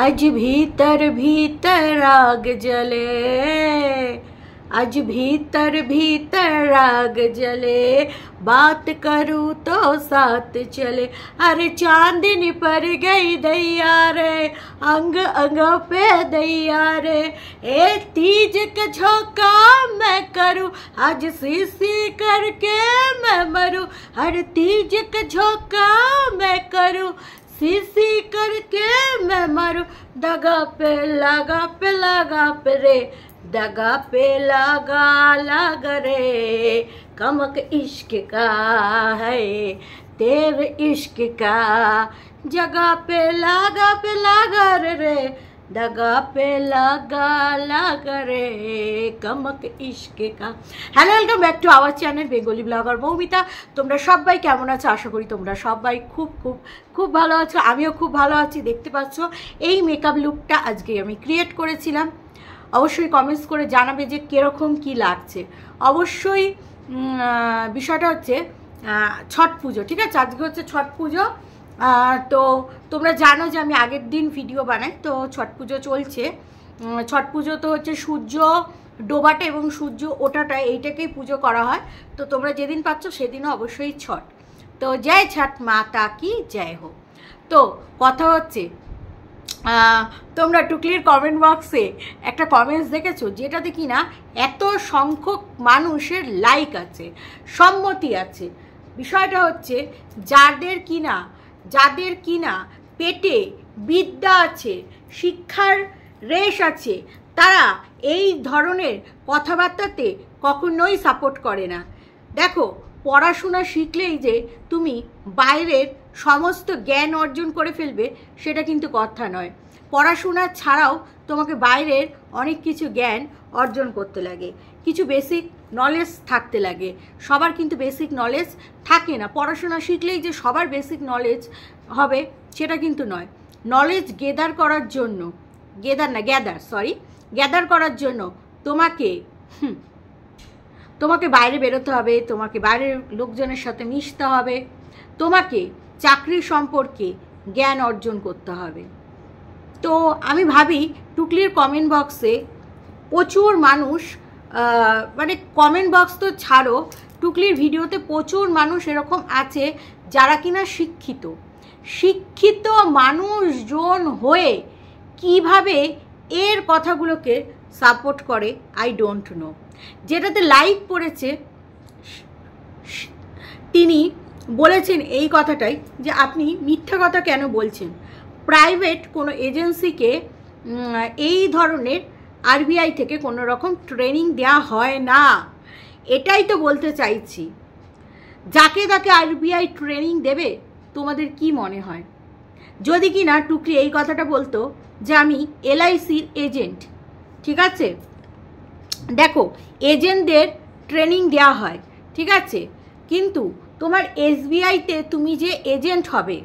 अज भीतर भीतर आग जले अज भीतर भीतर आग जले बात करूँ तो साथ चले अरे चांदनी पर गई दैया रे अंग अंग पे दैया रे ए तीज झोंका मैं करूँ आज सीसी करके मैं मरूँ हर तीज झोंका मैं करूँ सी सी करके मैं मारू दगा पे लगा पे लगा पे रे दगा पे लगा लग रे कमक इश्क का है तेरे इश्क का जगह पे लगा पे लगा रे दगा पे लगा लगा रे कमक ইশকে কা hello welcome back to our channel Bengali blogger Moumita তোমরা সবাই কেমন আছো আশা করি তোমরা সবাই খুব খুব খুব ভালো আছো আমিও খুব ভালো আছি দেখতে পাচ্ছ এই মেকআপ লুকটা আজকে আমি ক্রিয়েট করেছিলাম অবশ্যই কমেন্টস করে জানাবে যে কীরকম কি লাগছে অবশ্যই বিষয়টা হচ্ছে ছট পুজো ঠিক আছে আজকে হচ্ছে ছট পুজো তো তোমরা জানো যে আমি আগের দিন ভিডিও বানাই তো ছট পুজো চলছে ছট পুজো তো হচ্ছে সূর্য ডোবাটা এবং সূর্য ওটাটা এইটাকেই পুজো করা হয় তো তোমরা যেদিন পাচ্ছ সেদিনও অবশ্যই ছট তো জয় ছট মা তা কি জয় হোক তো কথা হচ্ছে তোমরা টুকলির কমেন্ট বক্সে একটা কমেন্টস দেখেছো যেটাতে কি না এত সংখ্যক মানুষের লাইক আছে সম্মতি আছে বিষয়টা হচ্ছে যাদের কি না যাদের কিনা পেটে বিদ্যা আছে শিক্ষার রেশ আছে তারা এই ধরনের কথাবার্তাতে কখনোই সাপোর্ট করে না দেখো পড়াশোনা শিখলেই যে তুমি বাইরের সমস্ত জ্ঞান অর্জন করে ফেলবে সেটা কিন্তু কথা নয় পড়াশোনা ছাড়াও তোমাকে বাইরের অনেক কিছু জ্ঞান অর্জন করতে লাগে কিছু বেসিক নলেজ থাকতে লাগে সবার কিন্তু বেসিক নলেজ থাকে না পড়াশোনা শিখলেই যে সবার বেসিক নলেজ হবে সেটা কিন্তু নয় নলেজ গেদার করার জন্য গেদার না গ্যাদার সরি গ্যাদার করার জন্য তোমাকে তোমাকে বাইরে বেরোতে হবে তোমাকে বাইরের লোকজনের সাথে মিশতে হবে তোমাকে চাকরি সম্পর্কে জ্ঞান অর্জন করতে হবে তো আমি ভাবি টুকলির কমেন্ট বক্সে প্রচুর মানুষ মানে কমেন্ট বক্স তো ছাড়ো টুকলির ভিডিওতে প্রচুর মানুষ এরকম আছে যারা কিনা শিক্ষিত শিক্ষিত মানুষজন হয়ে কিভাবে এর কথাগুলোকে সাপোর্ট করে আই ডোন্ট নো যেটাতে লাইক পড়েছে তিনি বলেছেন এই কথাটাই যে আপনি মিথ্যা কথা কেন বলছেন প্রাইভেট কোনো এজেন্সিকে এই ধরনের আরবিআই থেকে কোনো রকম ট্রেনিং দেয়া হয় না এটাই তো বলতে চাইছি যাকে তাকে আরবিআই ট্রেনিং দেবে তোমাদের কি মনে হয় যদি কি না টুকরি এই কথাটা বলতো যে আমি এলআইসির এজেন্ট ঠিক আছে দেখো এজেন্টদের ট্রেনিং দেওয়া হয় ঠিক আছে কিন্তু তোমার এসবিআইতে তুমি যে এজেন্ট হবে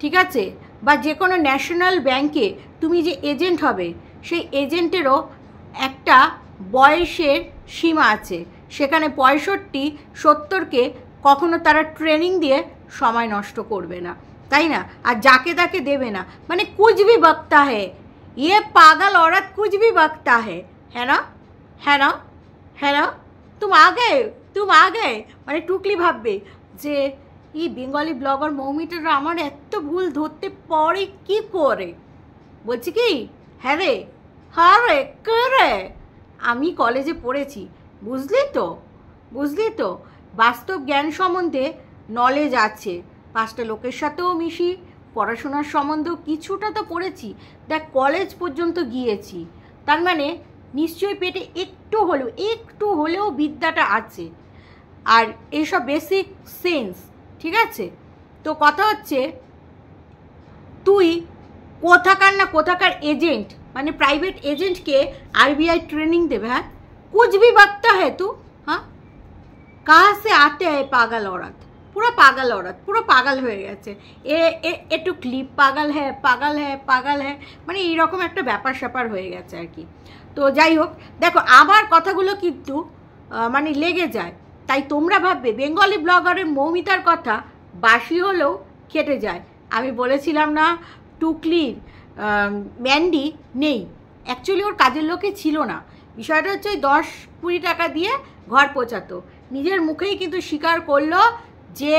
ঠিক আছে বা যে কোনো ন্যাশনাল ব্যাংকে তুমি যে এজেন্ট হবে সেই এজেন্টেরও একটা বয়সের সীমা আছে সেখানে পঁয়ষট্টি সত্তরকে কখনো তারা ট্রেনিং দিয়ে সময় নষ্ট করবে না তাই না আর যাকে তাকে দেবে না মানে কুজবি বক্তা হে ইয়ে পাগল অরাত কুজবি বক্তা হে হ্যাঁ হ্যাঁ হ্যাঁ है ना है তুম মানে টুকলি ভাববে যে ই বেঙ্গলি ব্লগার মৌমিটাররা আমার এত ভুল ধরতে পরে কি করে বলছি কি হ্যাঁ রে হারে হ্যাঁ রে আমি কলেজে পড়েছি বুঝলি তো বুঝলি তো বাস্তব জ্ঞান সম্বন্ধে নলেজ আছে পাঁচটা লোকের সাথেও মিশি পড়াশোনার সম্বন্ধেও কিছুটা তো পড়েছি দেখ কলেজ পর্যন্ত গিয়েছি তার মানে নিশ্চয়ই পেটে একটু হলেও একটু হলেও বিদ্যাটা আছে আর এইসব বেসিক সেন্স ঠিক আছে তো কথা হচ্ছে তুই কোথাকার না কোথাকার এজেন্ট মানে প্রাইভেট এজেন্টকে আরবিআই ট্রেনিং দেবে হ্যাঁ কুচ भी बकता হ্যাঁ তু হ্যাঁ कहाँ से आते পাগাল पागल পুরো पूरा पागल औरत पूरा হয়ে গেছে এ একটু ক্লিপ পাগাল হ্যাঁ পাগাল হ্যাঁ পাগাল হ্যাঁ মানে এইরকম একটা ব্যাপার স্যাপার হয়ে গেছে আর কি তো যাই হোক দেখো আমার কথাগুলো কিন্তু মানে লেগে যায় তাই তোমরা ভাববে বেঙ্গলি ব্লগারের মৌমিতার কথা বাসি হলেও কেটে যায় আমি বলেছিলাম না টুকলির ম্যান্ডি নেই অ্যাকচুয়ালি ওর কাজের লোকে ছিল না বিষয়টা হচ্ছে ওই দশ কুড়ি টাকা দিয়ে ঘর পোচাতো নিজের মুখেই কিন্তু স্বীকার করলো যে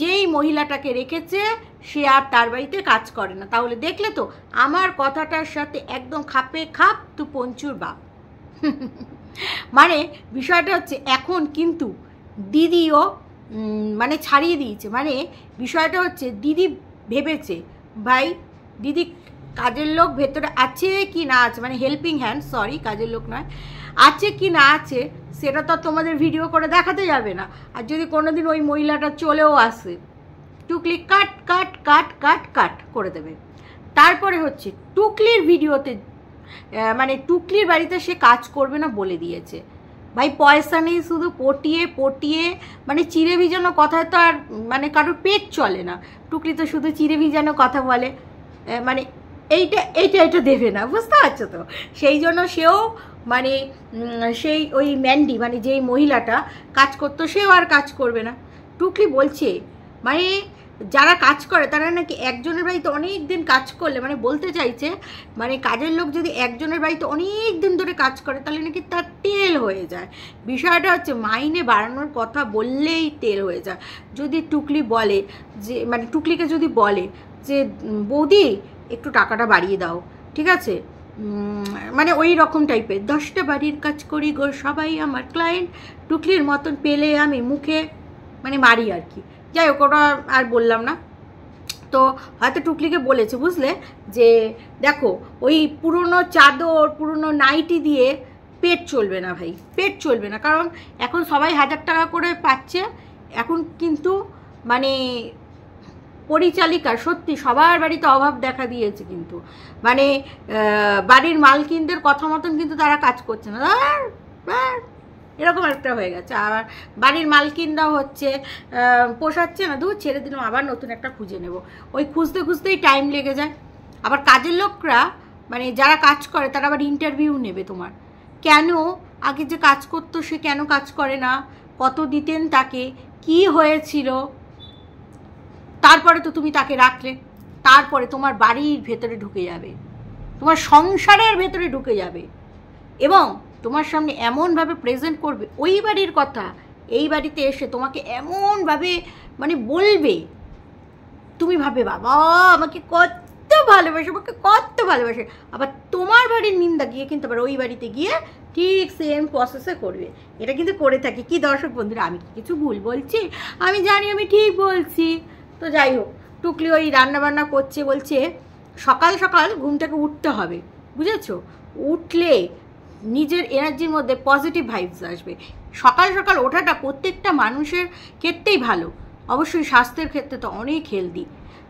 যেই মহিলাটাকে রেখেছে সে আর তার বাড়িতে কাজ করে না তাহলে দেখলে তো আমার কথাটার সাথে একদম খাপে খাপ তু পঞ্চুর বাপ মানে বিষয়টা হচ্ছে এখন কিন্তু দিদিও মানে ছাড়িয়ে দিয়েছে মানে বিষয়টা হচ্ছে দিদি ভেবেছে ভাই দিদি কাজের লোক ভেতরে আছে কি না আছে মানে হেল্পিং হ্যান্ড সরি কাজের লোক নয় আছে কি না আছে সেটা তো তোমাদের ভিডিও করে দেখাতে যাবে না আর যদি কোনো দিন ওই মহিলাটা চলেও আসে টুকলি কাট কাট কাট কাট কাট করে দেবে তারপরে হচ্ছে টুকলির ভিডিওতে মানে টুকলির বাড়িতে সে কাজ করবে না বলে দিয়েছে ভাই পয়সা নেই শুধু পটিয়ে পটিয়ে মানে চিরে ভিজানো কথায় তো আর মানে কারোর পেট চলে না টুকলি তো শুধু চিরে ভিজানো কথা বলে মানে এইটা এইটা এটা দেবে না বুঝতে পারছো তো সেই জন্য সেও মানে সেই ওই ম্যান্ডি মানে যেই মহিলাটা কাজ করতো সেও আর কাজ করবে না টুকলি বলছে মানে যারা কাজ করে তারা নাকি একজনের বাড়িতে অনেক দিন কাজ করলে মানে বলতে চাইছে মানে কাজের লোক যদি একজনের বাড়িতে অনেক দিন ধরে কাজ করে তাহলে নাকি তার তেল হয়ে যায় বিষয়টা হচ্ছে মাইনে বাড়ানোর কথা বললেই তেল হয়ে যায় যদি টুকলি বলে যে মানে টুকলিকে যদি বলে যে বৌদি একটু টাকাটা বাড়িয়ে দাও ঠিক আছে মানে ওই রকম টাইপের দশটা বাড়ির কাজ করি গো সবাই আমার ক্লায়েন্ট টুকলির মতন পেলে আমি মুখে মানে মারি আর কি যাই হোক ওটা আর বললাম না তো হয়তো টুকলিকে বলেছে বুঝলে যে দেখো ওই পুরনো চাদর পুরনো নাইটি দিয়ে পেট চলবে না ভাই পেট চলবে না কারণ এখন সবাই হাজার টাকা করে পাচ্ছে এখন কিন্তু মানে পরিচালিকা সত্যি সবার বাড়িতে অভাব দেখা দিয়েছে কিন্তু মানে বাড়ির মালকিনদের কথা মতন কিন্তু তারা কাজ করছে না এরকম একটা হয়ে গেছে আবার বাড়ির মালকিনরাও হচ্ছে পোষাচ্ছে না দূর ছেড়ে দিলাম আবার নতুন একটা খুঁজে নেব ওই খুঁজতে খুঁজতেই টাইম লেগে যায় আবার কাজের লোকরা মানে যারা কাজ করে তারা আবার ইন্টারভিউ নেবে তোমার কেন আগে যে কাজ করতো সে কেন কাজ করে না কত দিতেন তাকে কি হয়েছিল তারপরে তো তুমি তাকে রাখলে তারপরে তোমার বাড়ির ভেতরে ঢুকে যাবে তোমার সংসারের ভেতরে ঢুকে যাবে এবং তোমার সামনে এমনভাবে প্রেজেন্ট করবে ওই বাড়ির কথা এই বাড়িতে এসে তোমাকে এমনভাবে মানে বলবে তুমি ভাবে বাবা আমাকে কত ভালোবাসে আমাকে কত ভালোবাসে আবার তোমার বাড়ির নিন্দা গিয়ে কিন্তু আবার ওই বাড়িতে গিয়ে ঠিক সেম প্রসেসে করবে এটা কিন্তু করে থাকি কি দর্শক বন্ধুরা আমি কি কিছু ভুল বলছি আমি জানি আমি ঠিক বলছি তো যাই হোক টুকলি ওই রান্নাবান্না করছে বলছে সকাল সকাল ঘুম থেকে উঠতে হবে বুঝেছো উঠলে নিজের এনার্জির মধ্যে পজিটিভ ভাইবস আসবে সকাল সকাল ওঠাটা প্রত্যেকটা মানুষের ক্ষেত্রেই ভালো অবশ্যই স্বাস্থ্যের ক্ষেত্রে তো অনেক হেলদি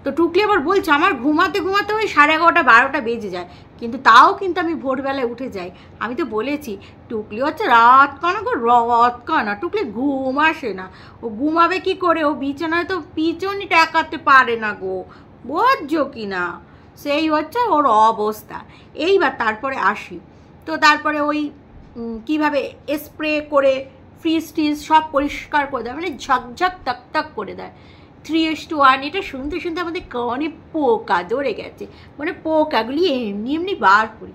তো টুকলি আবার বলছে আমার ঘুমাতে ঘুমাতে ওই সাড়ে এগারোটা বারোটা বেজে যায় কিন্তু তাও কিন্তু আমি ভোরবেলায় উঠে যাই আমি তো বলেছি টুকলি হচ্ছে রাত কানা গো রত কানা টুকলি ঘুম আসে না ও ঘুমাবে কি করে ও বিছানায় তো পিছনই টাকাতে পারে না গো বোঝো কি না সেই হচ্ছে ওর অবস্থা এইবার তারপরে আসি তো তারপরে ওই কিভাবে স্প্রে করে ফ্রিজ ট্রিজ সব পরিষ্কার করে দেয় মানে ঝকঝক তক করে দেয় থ্রি এস টু ওয়ান এটা শুনতে শুনতে আমাদের কনে পোকা ধরে গেছে মানে পোকাগুলি এমনি এমনি বার করি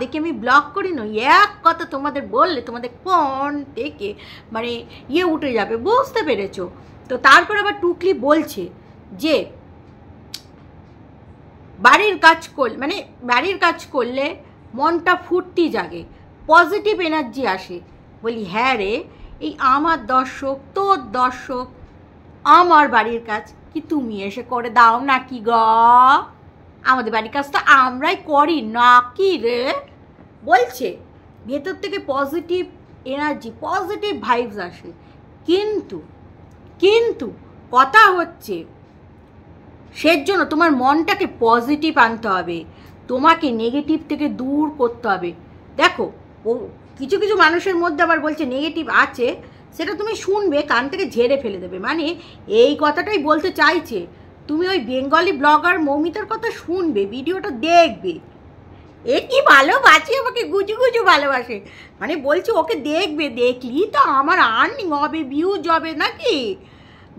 দেখে আমি ব্লক করি না এক কথা তোমাদের বললে তোমাদের কন থেকে মানে ইয়ে উঠে যাবে বুঝতে পেরেছ তো তারপর আবার টুকলি বলছে যে বাড়ির কাজ করলে মানে বাড়ির কাজ করলে মনটা ফুর্তি জাগে পজিটিভ এনার্জি আসে বলি হ্যাঁ রে এই আমার দর্শক তোর দর্শক আমার বাড়ির কাজ কি তুমি এসে করে দাও নাকি গ আমাদের বাড়ির কাজ তো আমরাই করি নাকি রে বলছে ভেতর থেকে পজিটিভ এনার্জি পজিটিভ ভাইবস আসে কিন্তু কিন্তু কথা হচ্ছে সের জন্য তোমার মনটাকে পজিটিভ আনতে হবে তোমাকে নেগেটিভ থেকে দূর করতে হবে দেখো ও কিছু কিছু মানুষের মধ্যে আবার বলছে নেগেটিভ আছে সেটা তুমি শুনবে কান থেকে ঝেড়ে ফেলে দেবে মানে এই কথাটাই বলতে চাইছে তুমি ওই বেঙ্গলি ব্লগার মৌমিতার কথা শুনবে ভিডিওটা দেখবে এ কি ভালোবাসি আমাকে গুজু গুজু ভালোবাসে মানে বলছি ওকে দেখবে দেখলি তো আমার আর্নিং হবে ভিউজ হবে নাকি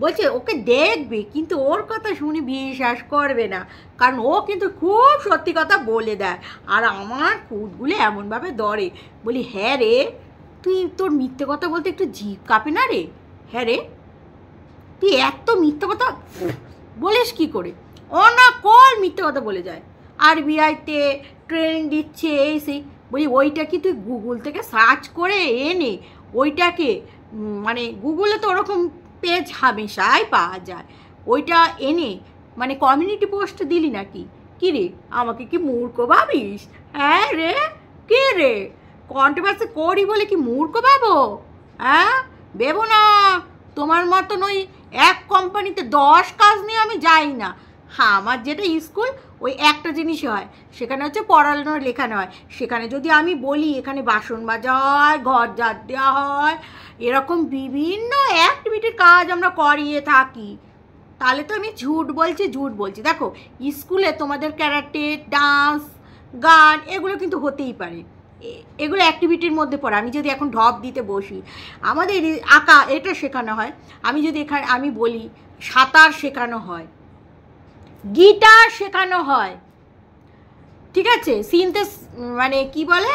বলছে ওকে দেখবে কিন্তু ওর কথা শুনে বিশ্বাস করবে না কারণ ও কিন্তু খুব সত্যি কথা বলে দেয় আর আমার কুটগুলো এমনভাবে দরে বলি হ্যাঁ রে তুই তোর মিথ্যে কথা বলতে একটু ঝি কাঁপে না রে হ্যাঁ রে তুই এত মিথ্যে কথা বলিস কি করে কল মিথ্যে কথা বলে যায় আর বিআইতে ট্রেন দিচ্ছে এই সেই বলি ওইটা কি তুই গুগল থেকে সার্চ করে এনে ওইটাকে মানে গুগলে তো ওরকম তেজ হামেশাই পাওয়া যায় ওইটা এনে মানে কমিউনিটি পোস্ট দিলি নাকি কি রে আমাকে কি মূর্খ ভাবিস হ্যাঁ রে কে রে কন্ট্রোভার্সি করি বলে কি মূর্খ পাবো হ্যাঁ বেবো না তোমার মতন ওই এক কোম্পানিতে দশ কাজ নিয়ে আমি যাই না হ্যাঁ আমার যেটা স্কুল ওই একটা জিনিসই হয় সেখানে হচ্ছে পড়ানো লেখানো হয় সেখানে যদি আমি বলি এখানে বাসন মাজা হয় ঘর জাত দেওয়া হয় এরকম বিভিন্ন অ্যাক্টিভিটির কাজ আমরা করিয়ে থাকি তাহলে তো আমি ঝুট বলছি ঝুট বলছি দেখো স্কুলে তোমাদের ক্যারাটে ডান্স গান এগুলো কিন্তু হতেই পারে এগুলো অ্যাক্টিভিটির মধ্যে পড়ে আমি যদি এখন ঢপ দিতে বসি আমাদের আঁকা এটা শেখানো হয় আমি যদি এখানে আমি বলি সাঁতার শেখানো হয় গিটার শেখানো হয় ঠিক আছে সিনতে মানে কি বলে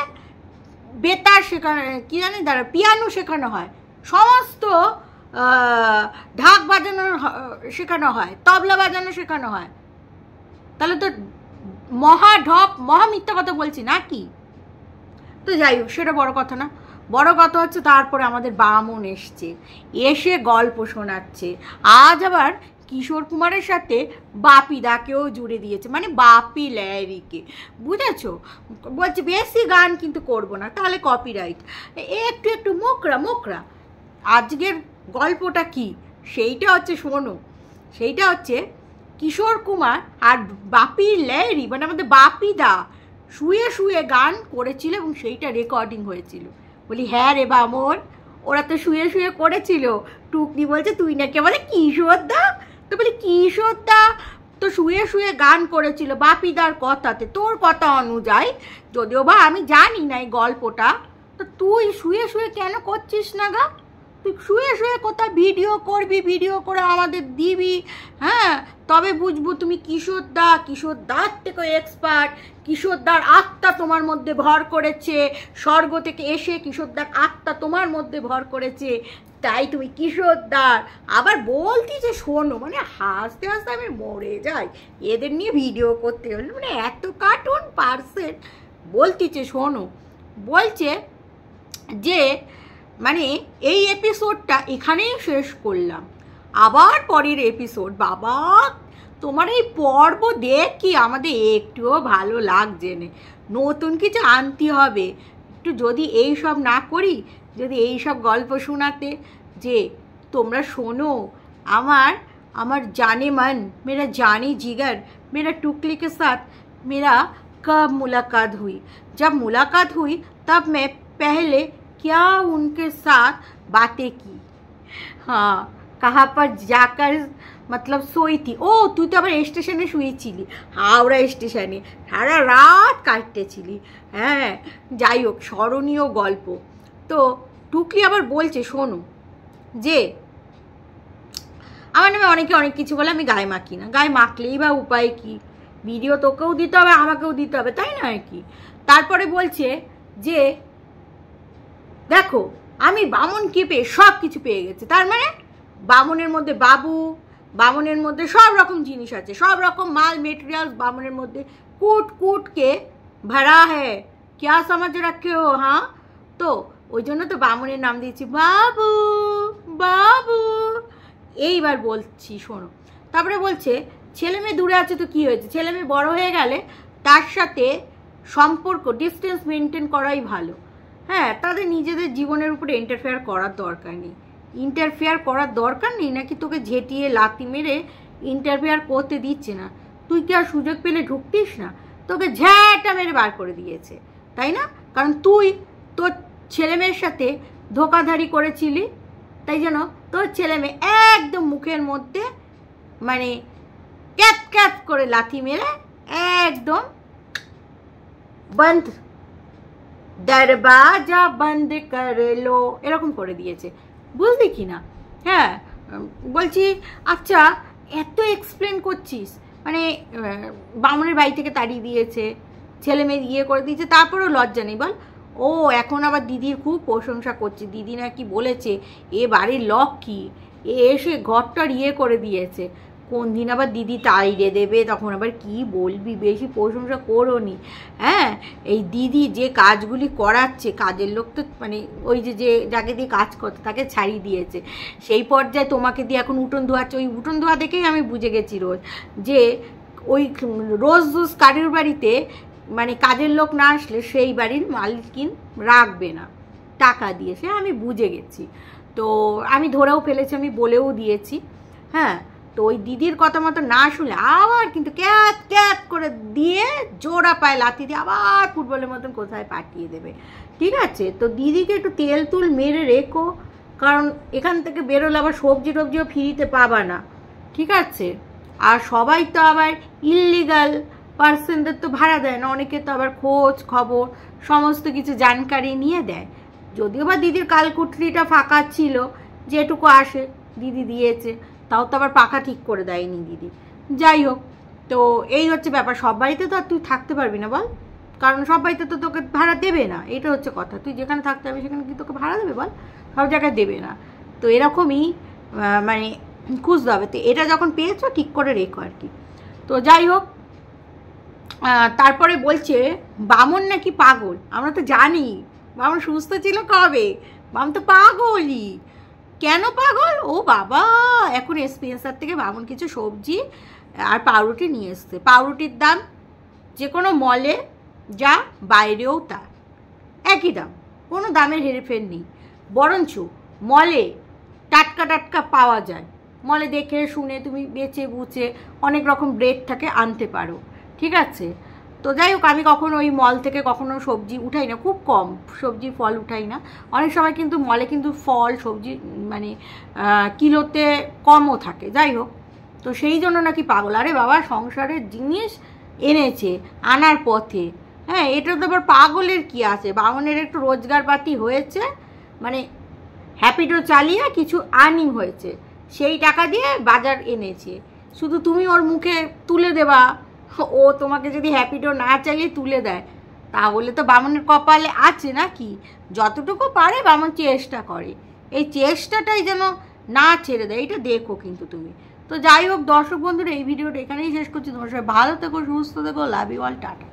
বেতার শেখানো কী জানি দাঁড়া পিয়ানো শেখানো হয় সমস্ত ঢাক বাজানো শেখানো হয় তবলা বাজানো শেখানো হয় তাহলে তো মহা ঢপ মহা মিথ্যা কথা বলছি নাকি তো যাই হোক সেটা বড় কথা না বড় কথা হচ্ছে তারপরে আমাদের বামন এসছে এসে গল্প শোনাচ্ছে আজ আবার কিশোর কুমারের সাথে বাপিদাকেও জুড়ে দিয়েছে মানে বাপি ল্যারিকে বুঝেছ বলছে বেশি গান কিন্তু করব না তাহলে কপিরাইট একটু একটু মোকরা মোকরা আজকের গল্পটা কি সেইটা হচ্ছে শোনো সেইটা হচ্ছে কিশোর কুমার আর বাপি ল্যারি মানে আমাদের বাপিদা শুয়ে শুয়ে গান করেছিল এবং সেইটা রেকর্ডিং হয়েছিল বলি হ্যাঁ রে বামন ওরা তো শুয়ে শুয়ে করেছিল টুকনি বলছে তুই নাকি আমাদের কিশোর দা তো বলি কিশোরদা তো শুয়ে শুয়ে গান করেছিল বাপিদার কথাতে তোর কথা অনুযায়ী যদিও বা আমি জানি না এই গল্পটা তো তুই শুয়ে শুয়ে কেন করছিস না গা তুই শুয়ে শুয়ে কোথায় ভিডিও করবি ভিডিও করে আমাদের দিবি হ্যাঁ তবে বুঝবো তুমি কিশোরদা কিশোরদার থেকে এক্সপার্ট কিশোরদার আত্মা তোমার মধ্যে ভর করেছে স্বর্গ থেকে এসে কিশোরদার আত্মা তোমার মধ্যে ভর করেছে তাই তুমি কিশোরদার আবার বলতি যে শোনো মানে হাসতে হাসতে আমি মরে যাই এদের নিয়ে ভিডিও করতে হলো মানে এত কার্টুন বলতি বলতিছে শোনো বলছে যে মানে এই এপিসোডটা এখানেই শেষ করলাম আবার পরের এপিসোড বাবা তোমার এই পর্ব দেখি আমাদের একটুও ভালো লাগছে না নতুন কিছু আনতে হবে একটু যদি এই সব না করি যদি এই সব গল্প শোনাতে যে তোমরা শোনো আমার আমার জানে মান মেরা জানে জিগার মেরা টুকলি কে সাথ মেরা কব মুলাকাত হুই যাব মুলাকাত হুই তব মে পহলে ক্যা উনকে সাথ বাতে কি हाँ হ্যাঁ, পর पर जाकर মতলব सोई थी ও তুই তো আবার স্টেশনে শুয়েছিলি হাওড়া স্টেশনে সারা রাত কাটতেছিলি হ্যাঁ যাই হোক স্মরণীয় গল্প তো টুকলি আবার বলছে শোনো যে আমার নামে অনেকে অনেক কিছু বলে আমি গায়ে মাখি না গায়ে মাখলেই বা উপায় কি ভিডিও তোকেও দিতে হবে আমাকেও দিতে হবে তাই না কি তারপরে বলছে যে দেখো আমি বামনকে পেয়ে সব কিছু পেয়ে গেছে তার মানে বামনের মধ্যে বাবু বামনের মধ্যে সব রকম জিনিস আছে সব রকম মাল মেটেরিয়াল বামনের মধ্যে কুট কুট কে ভরা হ্যাঁ क्या সমাজ রাখে ও হ্যাঁ তো ওই জন্য তো বামুনের নাম দিয়েছি বাবু বাবু এইবার বলছি শোনো তারপরে বলছে ছেলে মেয়ে দূরে আছে তো কি হয়েছে ছেলে মেয়ে বড় হয়ে গেলে তার সাথে সম্পর্ক ডিস্টেন্স মেনটেন করাই ভালো হ্যাঁ তাদের নিজেদের জীবনের উপরে ইন্টারফেয়ার করার দরকার নেই ইন্টারফেয়ার করার দরকার নেই নাকি তোকে ঝেঁটিয়ে লাতি মেরে ইন্টারফেয়ার করতে দিচ্ছে না তুই কি আর সুযোগ পেলে ঢুকতিস না তোকে ঝ্যাটা মেরে বার করে দিয়েছে তাই না কারণ তুই তোর ছেলেমেয়ের সাথে ধোকাধারি করেছিলি তাই যেন তোর ছেলে মেয়ে একদম মুখের মধ্যে মানে ক্যাপ ক্যাপ করে লাথি মেরে একদম বন্ধ দরবাজা বন্ধ করে লো এরকম করে দিয়েছে বুঝলি কি না হ্যাঁ বলছি আচ্ছা এত এক্সপ্লেন করছিস মানে বামনের বাড়ি থেকে তাড়িয়ে দিয়েছে ছেলে মেয়ে ইয়ে করে দিয়েছে তারপরেও লজ্জা নেই বল ও এখন আবার দিদির খুব প্রশংসা করছে দিদি নাকি বলেছে এ বাড়ির লক কি এ এসে ঘরটা ইয়ে করে দিয়েছে কোন দিন আবার দিদি তাইরে দেবে তখন আবার কি বলবি বেশি প্রশংসা করো নি হ্যাঁ এই দিদি যে কাজগুলি করাচ্ছে কাজের লোক তো মানে ওই যে যে যাকে দিয়ে কাজ করতো তাকে ছাড়িয়ে দিয়েছে সেই পর্যায়ে তোমাকে দিয়ে এখন উঠোন ধোয়াচ্ছে ওই উঠোন ধোয়া দেখেই আমি বুঝে গেছি রোজ যে ওই রোজ রোজ কারুর বাড়িতে মানে কাজের লোক না আসলে সেই বাড়ির মালিকিন রাখবে না টাকা দিয়ে সে আমি বুঝে গেছি তো আমি ধরেও ফেলেছি আমি বলেও দিয়েছি হ্যাঁ তো ওই দিদির কথা মতো না শুনে আবার কিন্তু ক্যাত ক্যাত করে দিয়ে জোড়া পায় লাথি দিয়ে আবার ফুটবলের মতন কোথায় পাঠিয়ে দেবে ঠিক আছে তো দিদিকে একটু তেল তুল মেরে রেখো কারণ এখান থেকে বেরোলে আবার সবজি টবজিও ফিরিতে পাবা না ঠিক আছে আর সবাই তো আবার ইল্লিগাল পার্সেন্টদের তো ভাড়া দেয় না অনেকে তো আবার খোঁজ খবর সমস্ত কিছু জানকারি নিয়ে দেয় যদিও বা দিদির কালকুটলিটা ফাঁকা ছিল যেটুকু আসে দিদি দিয়েছে তাও তো আবার পাখা ঠিক করে দেয়নি দিদি যাই হোক তো এই হচ্ছে ব্যাপার সব বাড়িতে তো আর তুই থাকতে পারবি না বল কারণ সব বাড়িতে তো তোকে ভাড়া দেবে না এটা হচ্ছে কথা তুই যেখানে থাকতে হবে সেখানে কি তোকে ভাড়া দেবে বল সব জায়গায় দেবে না তো এরকমই মানে খুঁজতে হবে তো এটা যখন পেয়েছো ঠিক করে রেখো আর কি তো যাই হোক তারপরে বলছে বামন নাকি পাগল আমরা তো জানি বামন সুস্থ ছিল কবে বাম তো পাগলই কেন পাগল ও বাবা এখন এক্সপিরিয়েন্সার থেকে বামন কিছু সবজি আর পাউরুটি নিয়ে এসছে পাউরুটির দাম যে কোনো মলে যা বাইরেও তা একই দাম কোনো দামের হেরফের নেই বরঞ্চ মলে টাটকা টাটকা পাওয়া যায় মলে দেখে শুনে তুমি বেচে বুচে অনেক রকম ব্রেড থাকে আনতে পারো ঠিক আছে তো যাই হোক আমি কখনো ওই মল থেকে কখনো সবজি উঠাই না খুব কম সবজি ফল উঠাই না অনেক সময় কিন্তু মলে কিন্তু ফল সবজি মানে কিলোতে কমও থাকে যাই হোক তো সেই জন্য নাকি পাগল আরে বাবা সংসারের জিনিস এনেছে আনার পথে হ্যাঁ এটা তো আবার পাগলের কী আছে বামনের একটু রোজগারপাতি হয়েছে মানে হ্যাপিডো চালিয়ে কিছু আর্নিং হয়েছে সেই টাকা দিয়ে বাজার এনেছে শুধু তুমি ওর মুখে তুলে দেবা ও তোমাকে যদি হ্যাপিডো না চাইলে তুলে দেয় তাহলে তো বামনের কপালে আছে নাকি যতটুকু পারে বামন চেষ্টা করে এই চেষ্টাটাই যেন না ছেড়ে দেয় এটা দেখো কিন্তু তুমি তো যাই হোক দর্শক বন্ধুরা এই ভিডিওটা এখানেই শেষ করছি তোমার সবাই ভালো থেকো সুস্থ থেকো লাভ ইউ অল টাটা